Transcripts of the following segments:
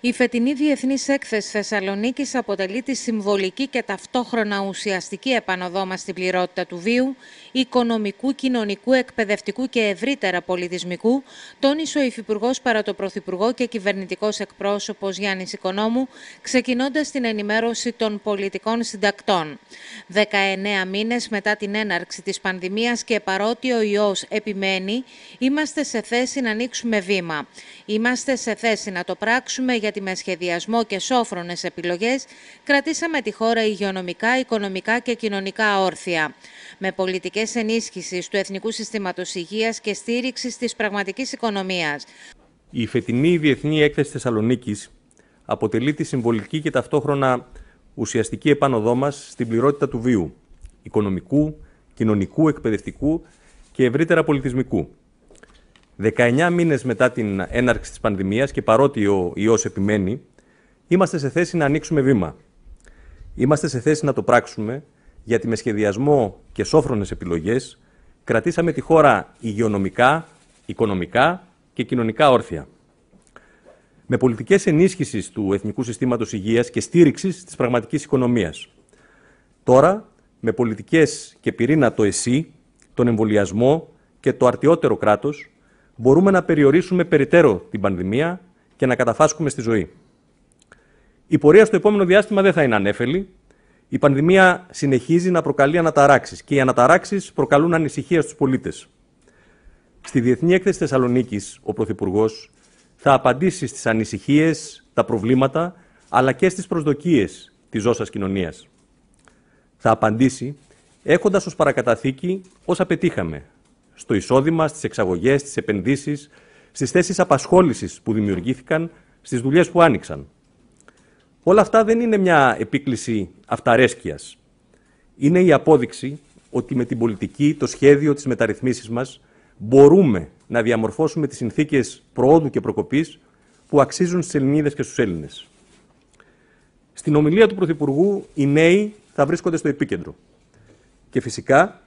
Η φετινή Διεθνής Έκθεση Θεσσαλονίκης αποτελεί τη συμβολική και ταυτόχρονα ουσιαστική επανοδόμα στην πληρότητα του βίου, οικονομικού, κοινωνικού, εκπαιδευτικού και ευρύτερα πολιτισμικού, τόνισε ο Υφυπουργός παρά το Πρωθυπουργό και κυβερνητικός εκπρόσωπος Γιάννης Οικονόμου, ξεκινώντας την ενημέρωση των πολιτικών συντακτών. 19 μήνες μετά την έναρξη της πανδημίας και παρότι ο ιός επιμένει, είμαστε σε θέση να ανοίξουμε βήμα. Είμαστε σε θέση να το πράξουμε για γιατί με σχεδιασμό και σόφρονες επιλογές κρατήσαμε τη χώρα υγειονομικά, οικονομικά και κοινωνικά όρθια. Με πολιτικές ενίσχυσης του Εθνικού Συστήματος Υγείας και στήριξης της πραγματικής οικονομίας. Η φετινή Διεθνή Έκθεση Θεσσαλονίκης αποτελεί τη συμβολική και ταυτόχρονα ουσιαστική επάνωδό μας στην πληρότητα του βίου, οικονομικού, κοινωνικού, εκπαιδευτικού και ευρύτερα πολιτισμικού. 19 μήνες μετά την έναρξη της πανδημίας και παρότι ο ιός επιμένει, είμαστε σε θέση να ανοίξουμε βήμα. Είμαστε σε θέση να το πράξουμε, γιατί με σχεδιασμό και σόφρονες επιλογές κρατήσαμε τη χώρα υγειονομικά, οικονομικά και κοινωνικά όρθια. Με πολιτικές ενίσχυσης του Εθνικού συστήματος υγείας και στήριξης της πραγματικής οικονομίας. Τώρα, με πολιτικές και πυρήνα το ΕΣΥ, τον εμβολιασμό και το αρτιότερο κράτος μπορούμε να περιορίσουμε περιττέρω την πανδημία και να καταφάσκουμε στη ζωή. Η πορεία στο επόμενο διάστημα δεν θα είναι ανέφελη. Η πανδημία συνεχίζει να προκαλεί αναταράξεις και οι αναταράξεις προκαλούν ανησυχία στους πολίτες. Στη Διεθνή Έκθεση Θεσσαλονίκης, ο Πρωθυπουργός θα απαντήσει στις ανησυχίες, τα προβλήματα, αλλά και στις προσδοκίες της ζώσα κοινωνίας. Θα απαντήσει έχοντας ως παρακαταθήκη όσα πετύχαμε, στο εισόδημα, στις εξαγωγές, στις επενδύσεις, στις θέσεις απασχόλησης που δημιουργήθηκαν, στις δουλειές που άνοιξαν. Όλα αυτά δεν είναι μια επίκληση αυταρέσκειας. Είναι η απόδειξη ότι με την πολιτική, το σχέδιο, της μεταρρυθμίσει μας μπορούμε να διαμορφώσουμε τις συνθήκες προόδου και προκοπής που αξίζουν στις Ελληνίδες και στους Έλληνες. Στην ομιλία του Πρωθυπουργού, οι νέοι θα βρίσκονται στο επίκεντρο. Και φυσικά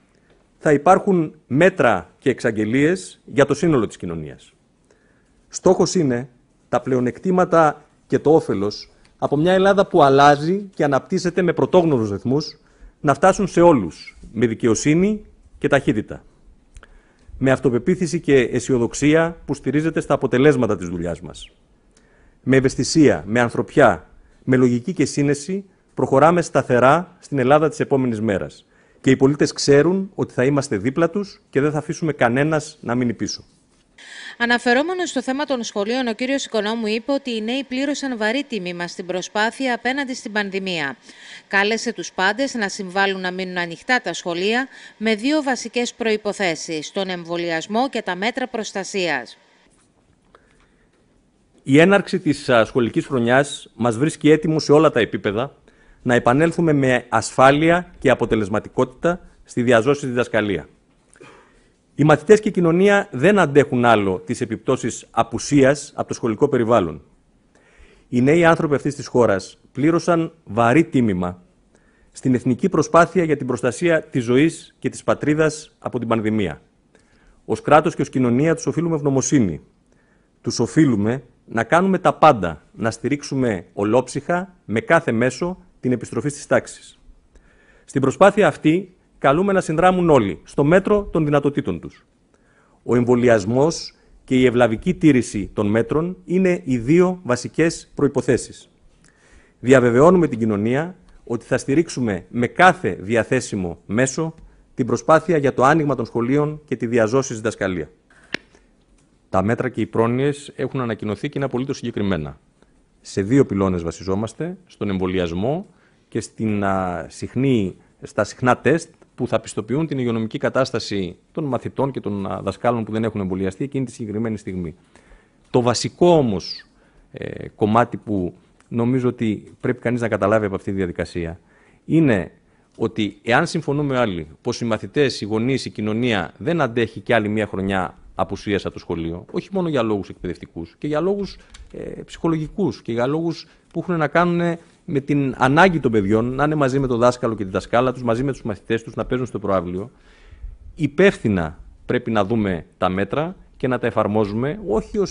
θα υπάρχουν μέτρα και εξαγγελίες για το σύνολο της κοινωνίας. Στόχος είναι τα πλεονεκτήματα και το όφελος από μια Ελλάδα που αλλάζει και αναπτύσσεται με πρωτόγνωρους ρυθμούς να φτάσουν σε όλους με δικαιοσύνη και ταχύτητα. Με αυτοπεποίθηση και αισιοδοξία που στηρίζεται στα αποτελέσματα της δουλειάς μας. Με ευαισθησία, με ανθρωπιά, με λογική και σύνεση προχωράμε σταθερά στην Ελλάδα της επόμενης μέρας και οι πολίτες ξέρουν ότι θα είμαστε δίπλα τους και δεν θα αφήσουμε κανένας να μείνει πίσω. Αναφερόμενος στο θέμα των σχολείων, ο κύριος Οικονόμου είπε ότι οι νέοι πλήρωσαν βαρύ τίμημα στην προσπάθεια απέναντι στην πανδημία. Κάλεσε τους πάντες να συμβάλλουν να μείνουν ανοιχτά τα σχολεία με δύο βασικές προποθέσει: τον εμβολιασμό και τα μέτρα προστασίας. Η έναρξη της σχολικής χρονιάς μας βρίσκει έτοιμο σε όλα τα επίπεδα να επανέλθουμε με ασφάλεια και αποτελεσματικότητα στη διαζώση διδασκαλία. Οι μαθητές και η κοινωνία δεν αντέχουν άλλο τις επιπτώσεις απουσίας από το σχολικό περιβάλλον. Οι νέοι άνθρωποι αυτής της χώρας πλήρωσαν βαρύ τίμημα στην εθνική προσπάθεια για την προστασία της ζωής και της πατρίδας από την πανδημία. Ως κράτος και ως κοινωνία τους οφείλουμε ευγνωμοσύνη. Τους οφείλουμε να κάνουμε τα πάντα, να στηρίξουμε ολόψυχα, με κάθε μέσο, την επιστροφή στις τάξεις. Στην προσπάθεια αυτή καλούμε να συνδράμουν όλοι, στο μέτρο των δυνατοτήτων τους. Ο εμβολιασμός και η ευλαβική τήρηση των μέτρων είναι οι δύο βασικές προϋποθέσεις. Διαβεβαιώνουμε την κοινωνία ότι θα στηρίξουμε με κάθε διαθέσιμο μέσο την προσπάθεια για το άνοιγμα των σχολείων και τη διαζώση στη διδασκαλία. Τα μέτρα και οι πρόνοιες έχουν ανακοινωθεί και είναι απολύτως συγκεκριμένα σε δύο πυλώνες βασιζόμαστε, στον εμβολιασμό και στην, συχνή, στα συχνά τεστ που θα πιστοποιούν την υγειονομική κατάσταση των μαθητών και των δασκάλων που δεν έχουν εμβολιαστεί εκείνη τη συγκεκριμένη στιγμή. Το βασικό όμως ε, κομμάτι που νομίζω ότι πρέπει κανείς να καταλάβει από αυτή τη διαδικασία είναι ότι εάν συμφωνούμε όλοι πως οι μαθητές, οι γονείς, η κοινωνία δεν αντέχει και άλλη μια χρονιά απουσίασα το σχολείο. Όχι μόνο για λόγους εκπαιδευτικούς και για λόγους ε, ψυχολογικούς και για λόγους που έχουν να κάνουν με την ανάγκη των παιδιών να είναι μαζί με το δάσκαλο και τη δασκάλα τους, μαζί με τους μαθητές τους, να παίζουν στο προάβλιο. Υπεύθυνα πρέπει να δούμε τα μέτρα και να τα εφαρμόζουμε, όχι ως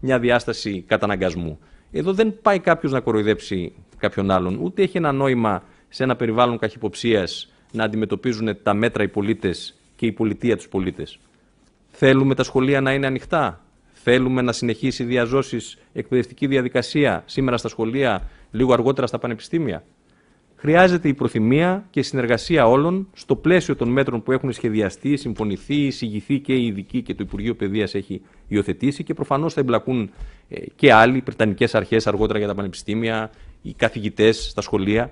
μια διάσταση καταναγκασμού. Εδώ δεν πάει κάποιος να κοροϊδέψει κάποιον άλλον, ούτε έχει ένα νόημα σε ένα περιβάλλον καχυποψίας να αντιμετωπίζουν τα μέτρα οι πολίτες και η πολιτεία τους πολίτες. Θέλουμε τα σχολεία να είναι ανοιχτά. Θέλουμε να συνεχίσει η εκπαιδευτική διαδικασία σήμερα στα σχολεία, λίγο αργότερα στα πανεπιστήμια. Χρειάζεται η προθυμία και η συνεργασία όλων στο πλαίσιο των μέτρων που έχουν σχεδιαστεί, συμφωνηθεί, εισηγηθεί και η ειδική και το Υπουργείο Παιδείας έχει υιοθετήσει και προφανώς θα εμπλακούν ε, και άλλοι, οι Βρετανικέ Αρχές αργότερα για τα πανεπιστήμια, οι καθηγητές στα σχολεία.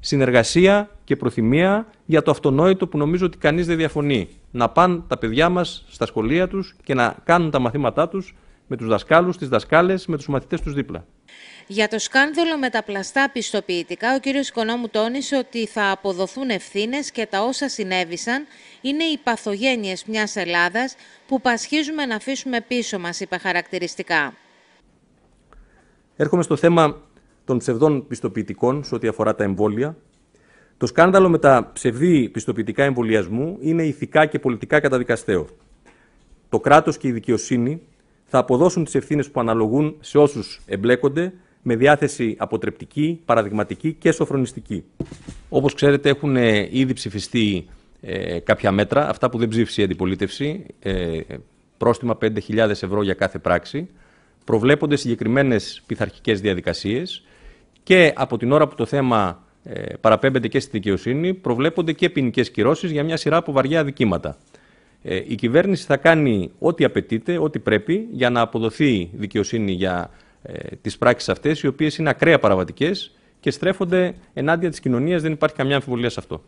Συνεργασία και προθυμία για το αυτονόητο που νομίζω ότι κανείς δεν διαφωνεί. Να πάνε τα παιδιά μας στα σχολεία τους και να κάνουν τα μαθήματά τους με τους δασκάλους, τις δασκάλες, με τους μαθητές τους δίπλα. Για το σκάνδαλο με τα πλαστά πιστοποιητικά, ο κύριος Οικονόμου τόνισε ότι θα αποδοθούν ευθύνες και τα όσα συνέβησαν είναι οι παθογένειες μιας Ελλάδας που πασχίζουμε να αφήσουμε πίσω μας, είπε χαρακτηριστικά. Έρχομαι στο θέμα των ψευδών πιστοποιητικών σε ό,τι αφορά τα εμβόλια. Το σκάνδαλο με τα ψευδή πιστοποιητικά εμβολιασμού είναι ηθικά και πολιτικά καταδικαστέο. Το κράτος και η δικαιοσύνη θα αποδώσουν τις ευθύνες που αναλογούν σε όσους εμπλέκονται με διάθεση αποτρεπτική, παραδειγματική και σοφρονιστική. Όπως ξέρετε, έχουν ε, ήδη ψηφιστεί ε, κάποια μέτρα, αυτά που δεν ψήφισε η αντιπολίτευση, ε, πρόστιμα 5.000 ευρώ για κάθε πράξη. Προβλέπονται συγκεκριμένες πειθαρχικές διαδικασίες και από την ώρα που το θέμα ε, παραπέμπεται και στη δικαιοσύνη, προβλέπονται και ποινικές κυρώσεις για μια σειρά από βαριά αδικήματα. Ε, η κυβέρνηση θα κάνει ό,τι απαιτείται, ό,τι πρέπει, για να αποδοθεί δικαιοσύνη για ε, τις τις πράξεις αυτές, οι οποίες είναι ακραία παραβατικές και στρέφονται ενάντια της κοινωνίας. Δεν υπάρχει καμιά αμφιβολία σε αυτό.